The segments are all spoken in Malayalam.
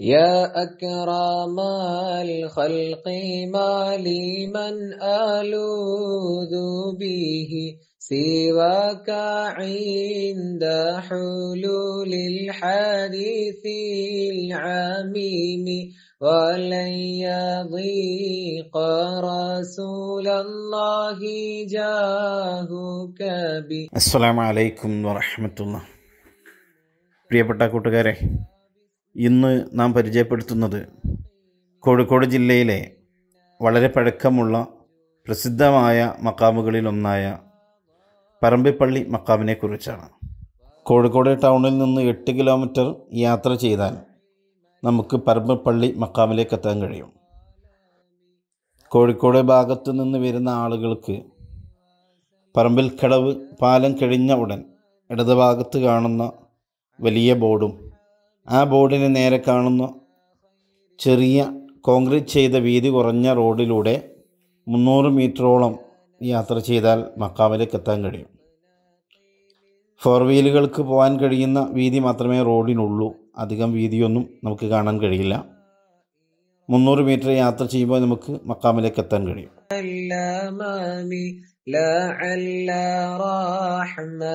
يا أكرم الخلق ما لي من ألوذ به سواك عند حلول الحديث العميم ولن يضيق رسول الله جاهك بي السلام عليكم ورحمة الله പ്രിയപ്പെട്ട കൂട്ടുകാരെ ഇന്ന് നാം പരിചയപ്പെടുത്തുന്നത് കോഴിക്കോട് ജില്ലയിലെ വളരെ പഴക്കമുള്ള പ്രസിദ്ധമായ മക്കാമുകളിലൊന്നായ പറമ്പിപ്പള്ളി മക്കാമിനെക്കുറിച്ചാണ് കോഴിക്കോട് ടൗണിൽ നിന്ന് എട്ട് കിലോമീറ്റർ യാത്ര ചെയ്താൽ നമുക്ക് പറമ്പിപ്പള്ളി മക്കാമിലേക്ക് എത്താൻ കഴിയും കോഴിക്കോട് ഭാഗത്തു നിന്ന് വരുന്ന ആളുകൾക്ക് പറമ്പിൽ കടവ് പാലം കഴിഞ്ഞ ഉടൻ ഇടതുഭാഗത്ത് കാണുന്ന വലിയ ബോർഡും ആ ബോർഡിന് നേരെ കാണുന്ന ചെറിയ കോൺക്രീറ്റ് ചെയ്ത വീതി കുറഞ്ഞ റോഡിലൂടെ മുന്നൂറ് മീറ്ററോളം യാത്ര ചെയ്താൽ മക്കാമിലേക്ക് എത്താൻ കഴിയും ഫോർ വീലുകൾക്ക് പോകാൻ കഴിയുന്ന വീതി മാത്രമേ റോഡിനുള്ളൂ അധികം വീതിയൊന്നും നമുക്ക് കാണാൻ കഴിയില്ല മുന്നൂറ് മീറ്റർ യാത്ര ചെയ്യുമ്പോൾ നമുക്ക് മക്കാമിലേക്ക് എത്താൻ കഴിയും لعل رحمة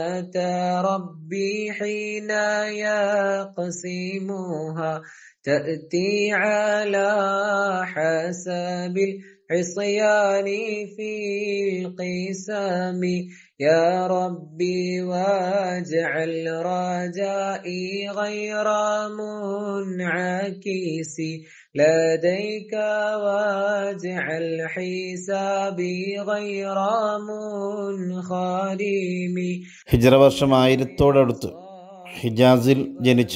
عصياني في القسام يا ربي واجعل رجائي غير منعكس لديك واجعل حسابي غير منخرم ഹിജറ വർഷം ആയിരത്തോടടുത്ത് ഹിജാസിൽ ജനിച്ച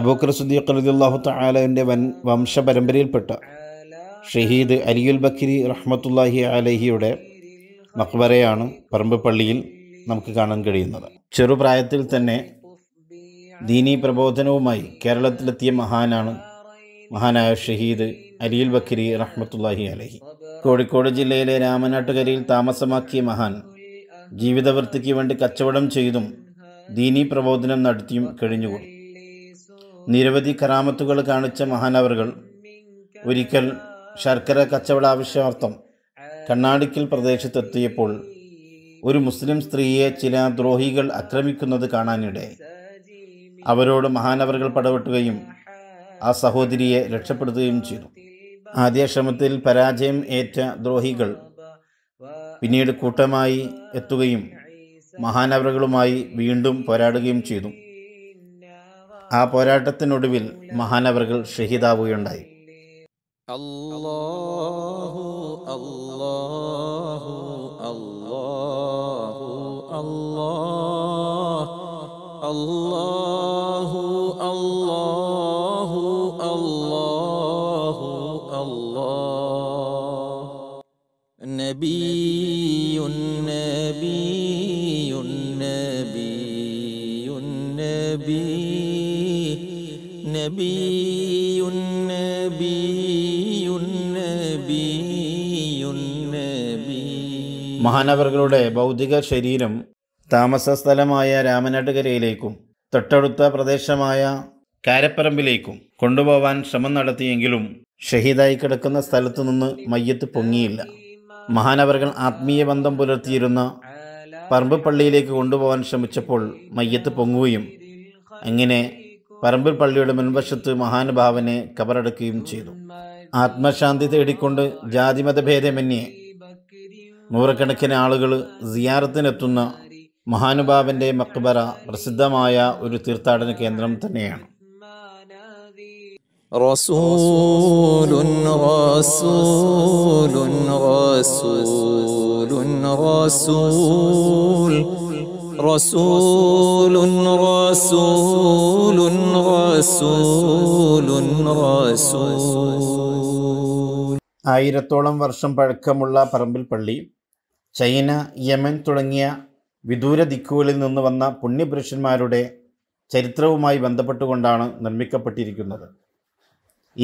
അബൂക്കർ സുദ്ദീഖ് റളിയല്ലാഹു തആലയുടെ വൻ വംശപരമ്പരയിൽപ്പെട്ട ഷഹീദ് അലിയുൽ ബക്കിരി റഹ്മത്തുല്ലാഹി അലഹിയുടെ മക്ബറയാണ് പറമ്പ് പള്ളിയിൽ നമുക്ക് കാണാൻ കഴിയുന്നത് ചെറുപ്രായത്തിൽ തന്നെ ദീനീ പ്രബോധനവുമായി കേരളത്തിലെത്തിയ മഹാനാണ് മഹാനായ ഷഹീദ് അലിയുൽ ബക്കിരി റഹ്മത്തുല്ലാഹി അലഹി കോഴിക്കോട് ജില്ലയിലെ രാമനാട്ടുകരയിൽ താമസമാക്കിയ മഹാൻ ജീവിതവൃത്തിക്ക് വേണ്ടി കച്ചവടം ചെയ്തും ദീനീ പ്രബോധനം നടത്തിയും കഴിഞ്ഞുകൊണ്ടു നിരവധി കറാമത്തുകൾ കാണിച്ച മഹാനവറുകൾ ഒരിക്കൽ ശർക്കര കച്ചവട ആവശ്യാർത്ഥം കണ്ണാടിക്കൽ പ്രദേശത്തെത്തിയപ്പോൾ ഒരു മുസ്ലിം സ്ത്രീയെ ചില ദ്രോഹികൾ ആക്രമിക്കുന്നത് കാണാനിടയായി അവരോട് മഹാനവറുകൾ പടവെട്ടുകയും ആ സഹോദരിയെ രക്ഷപ്പെടുത്തുകയും ചെയ്തു ശ്രമത്തിൽ പരാജയം ഏറ്റ ദ്രോഹികൾ പിന്നീട് കൂട്ടമായി എത്തുകയും മഹാനവറുകളുമായി വീണ്ടും പോരാടുകയും ചെയ്തു ആ പോരാട്ടത്തിനൊടുവിൽ മഹാനവറുകൾ ഷഹീദാവുകയുണ്ടായി الله الله الله الله الله الله الله الله نبي نبي نبي نبي نبي نبي മഹാനവർകളുടെ ഭൗതിക ശരീരം താമസസ്ഥലമായ രാമനാട്ടുകരയിലേക്കും തൊട്ടടുത്ത പ്രദേശമായ കാരപ്പറമ്പിലേക്കും കൊണ്ടുപോവാൻ ശ്രമം നടത്തിയെങ്കിലും ഷഹീദായി കിടക്കുന്ന സ്ഥലത്തു നിന്ന് മയ്യത്ത് പൊങ്ങിയില്ല മഹാനവറുകൾ ആത്മീയ ബന്ധം പുലർത്തിയിരുന്ന പറമ്പ് പള്ളിയിലേക്ക് കൊണ്ടുപോകാൻ ശ്രമിച്ചപ്പോൾ മയ്യത്ത് പൊങ്ങുകയും അങ്ങനെ പറമ്പിൽ പള്ളിയുടെ മുൻവശത്ത് മഹാനുഭാവനെ കബറടക്കുകയും ചെയ്തു ആത്മശാന്തി തേടിക്കൊണ്ട് ജാതിമതഭേദമന്യേ നൂറുകണക്കിന് ആളുകൾ സിയാറത്തിനെത്തുന്ന മഹാനുഭാവന്റെ മക്ബറ പ്രസിദ്ധമായ ഒരു തീർത്ഥാടന കേന്ദ്രം തന്നെയാണ് رسول رسول رسول رسول رسول رسول رسول رسول ആയിരത്തോളം വർഷം പഴക്കമുള്ള പറമ്പിൽ പള്ളി ചൈന യമൻ തുടങ്ങിയ വിദൂര ദിക്കുകളിൽ നിന്ന് വന്ന പുണ്യപുരുഷന്മാരുടെ ചരിത്രവുമായി ബന്ധപ്പെട്ടുകൊണ്ടാണ് നിർമ്മിക്കപ്പെട്ടിരിക്കുന്നത്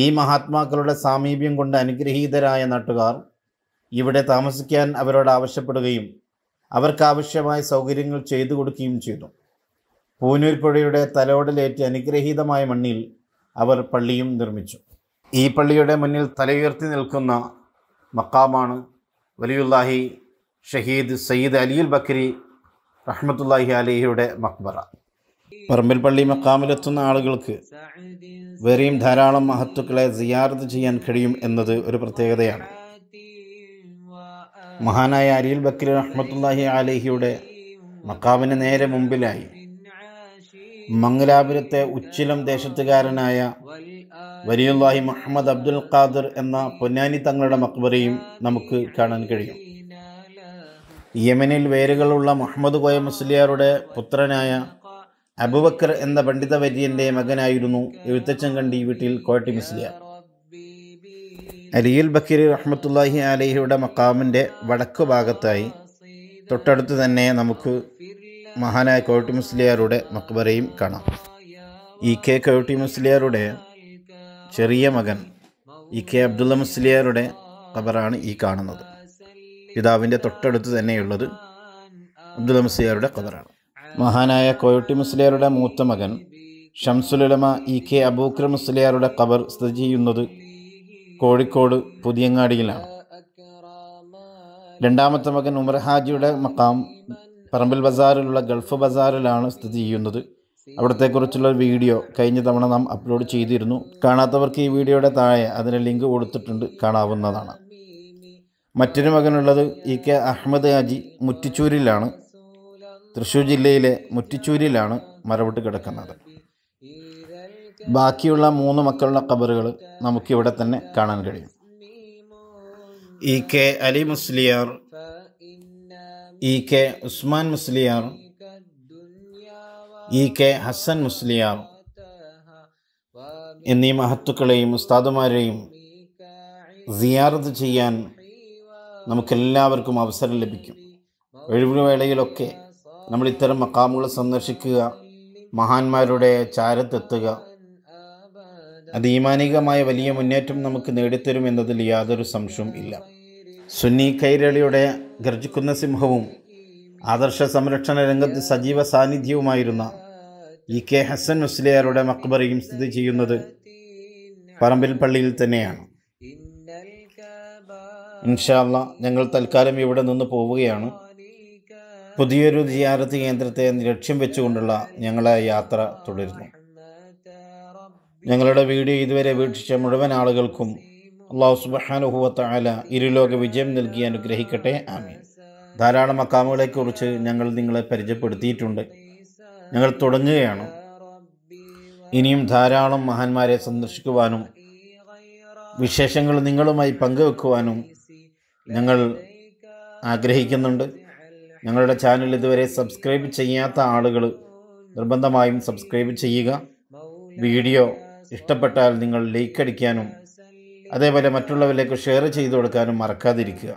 ഈ മഹാത്മാക്കളുടെ സാമീപ്യം കൊണ്ട് അനുഗ്രഹീതരായ നാട്ടുകാർ ഇവിടെ താമസിക്കാൻ അവരോട് ആവശ്യപ്പെടുകയും അവർക്കാവശ്യമായ സൗകര്യങ്ങൾ ചെയ്തു കൊടുക്കുകയും ചെയ്തു പൂനൂർ പുഴയുടെ തലോടലേറ്റ് അനുഗ്രഹീതമായ മണ്ണിൽ അവർ പള്ളിയും നിർമ്മിച്ചു ഈ പള്ളിയുടെ മുന്നിൽ തലയുയർത്തി നിൽക്കുന്ന മക്കാമാണ് വലിയുല്ലാഹി ഷഹീദ് സയ്യിദ് അലിയുൽ ബക്കരി റഹ്മത്തുല്ലാഹി അലിഹിയുടെ മക്ബറ പറമ്പിൽ പള്ളി മക്കാമിലെത്തുന്ന ആളുകൾക്ക് വേറെയും ധാരാളം മഹത്തുക്കളെ സിയാർത്ത് ചെയ്യാൻ കഴിയും എന്നത് ഒരു പ്രത്യേകതയാണ് മഹാനായ അരിയൽ ബക്കിർ റഹ്മത്തുല്ലാഹി അലഹിയുടെ മക്കാവിന് നേരെ മുമ്പിലായി മംഗലാപുരത്തെ ഉച്ചിലം ദേശത്തുകാരനായ വലിയുല്ലാഹി മുഹമ്മദ് അബ്ദുൽ ഖാദർ എന്ന പൊന്നാനി തങ്ങളുടെ മക്ബറയും നമുക്ക് കാണാൻ കഴിയും യമനിൽ വേരുകളുള്ള മുഹമ്മദ് കോയ മുസ്ലിയാറുടെ പുത്രനായ അബുബക്കർ എന്ന പണ്ഡിത വര്യൻ്റെ മകനായിരുന്നു എഴുത്തച്ഛൻ കണ്ടി വീട്ടിൽ കോട്ടി മുസ്ലിയാർ അലിയുൽ ബക്കീർ റഹ്മത്തുല്ലാഹി അലഹിയുടെ മക്കാമിൻ്റെ വടക്കു ഭാഗത്തായി തൊട്ടടുത്ത് തന്നെ നമുക്ക് മഹാനായ കോഴട്ടി മുസ്ലിയാരുടെ മക്ബറയും കാണാം ഇ കെ കോഴട്ടി മുസ്ലിയാരുടെ ചെറിയ മകൻ ഇ കെ അബ്ദുള്ള മുസ്ലിയാരുടെ ഖബറാണ് ഈ കാണുന്നത് പിതാവിൻ്റെ തൊട്ടടുത്ത് തന്നെയുള്ളത് അബ്ദുള്ള മുസ്ലിയാരുടെ ഖബറാണ് മഹാനായ കോയോട്ടി മുസ്ലിയാരുടെ മൂത്ത മകൻ ഷംസുലമ ഇ കെ അബൂക്ര മുസ്ലിയാരുടെ ഖബർ സ്ഥിതി ചെയ്യുന്നത് കോഴിക്കോട് പുതിയങ്ങാടിയിലാണ് രണ്ടാമത്തെ മകൻ ഉമർ ഹാജിയുടെ മക്കാം പറമ്പിൽ ബസാറിലുള്ള ഗൾഫ് ബസാറിലാണ് സ്ഥിതി ചെയ്യുന്നത് അവിടത്തെക്കുറിച്ചുള്ള ഒരു വീഡിയോ കഴിഞ്ഞ തവണ നാം അപ്ലോഡ് ചെയ്തിരുന്നു കാണാത്തവർക്ക് ഈ വീഡിയോയുടെ താഴെ അതിന് ലിങ്ക് കൊടുത്തിട്ടുണ്ട് കാണാവുന്നതാണ് മറ്റൊരു മകനുള്ളത് ഇ കെ അഹമ്മദ് ഹാജി മുറ്റിച്ചൂരിലാണ് തൃശ്ശൂർ ജില്ലയിലെ മുറ്റിച്ചൂരിലാണ് മരവിട്ട് കിടക്കുന്നത് ബാക്കിയുള്ള മൂന്ന് മക്കളുടെ ഖബറുകൾ നമുക്കിവിടെ തന്നെ കാണാൻ കഴിയും E K Ali Musliyar E K Usman Musliyar E K Hasan Musliyar എന്നീ മഹത്തുക്കളെയും ഉസ്താദുമാരെയും സിയാറത്ത് ചെയ്യാൻ നമുക്കെല്ലാവർക്കും അവസരം ലഭിക്കും ഒഴിവു വേളയിലൊക്കെ നമ്മൾ ഇത്തരം മക്കാമുകൾ സന്ദർശിക്കുക മഹാന്മാരുടെ ചാരത്തെത്തുക അത് ഈമാനികമായ വലിയ മുന്നേറ്റം നമുക്ക് നേടിത്തരും എന്നതിൽ യാതൊരു സംശയവും ഇല്ല സുന്നി കൈരളിയുടെ ഗർജിക്കുന്ന സിംഹവും ആദർശ സംരക്ഷണ രംഗത്ത് സജീവ സാന്നിധ്യവുമായിരുന്ന ഇ കെ ഹസൻ മുസ്ലിയാരുടെ മക്ബറയും സ്ഥിതി ചെയ്യുന്നത് പറമ്പിൽ പള്ളിയിൽ തന്നെയാണ് ഇൻഷാല്ല ഞങ്ങൾ തൽക്കാലം ഇവിടെ നിന്ന് പോവുകയാണ് പുതിയൊരു ജിയാരത്ത് കേന്ദ്രത്തെ ലക്ഷ്യം വെച്ചുകൊണ്ടുള്ള ഞങ്ങളെ യാത്ര തുടരുന്നു ഞങ്ങളുടെ വീഡിയോ ഇതുവരെ വീക്ഷിച്ച മുഴുവൻ ആളുകൾക്കും അള്ളാഹു അല ഇരുലോക വിജയം നൽകി അനുഗ്രഹിക്കട്ടെ ആമീൻ ധാരാളം മക്കാമുകളെക്കുറിച്ച് ഞങ്ങൾ നിങ്ങളെ പരിചയപ്പെടുത്തിയിട്ടുണ്ട് ഞങ്ങൾ തുടങ്ങുകയാണ് ഇനിയും ധാരാളം മഹാന്മാരെ സന്ദർശിക്കുവാനും വിശേഷങ്ങൾ നിങ്ങളുമായി പങ്കുവെക്കുവാനും ഞങ്ങൾ ആഗ്രഹിക്കുന്നുണ്ട് ഞങ്ങളുടെ ചാനൽ ഇതുവരെ സബ്സ്ക്രൈബ് ചെയ്യാത്ത ആളുകൾ നിർബന്ധമായും സബ്സ്ക്രൈബ് ചെയ്യുക വീഡിയോ ഇഷ്ടപ്പെട്ടാൽ നിങ്ങൾ ലൈക്ക് അടിക്കാനും അതേപോലെ മറ്റുള്ളവരിലേക്ക് ഷെയർ ചെയ്തു കൊടുക്കാനും മറക്കാതിരിക്കുക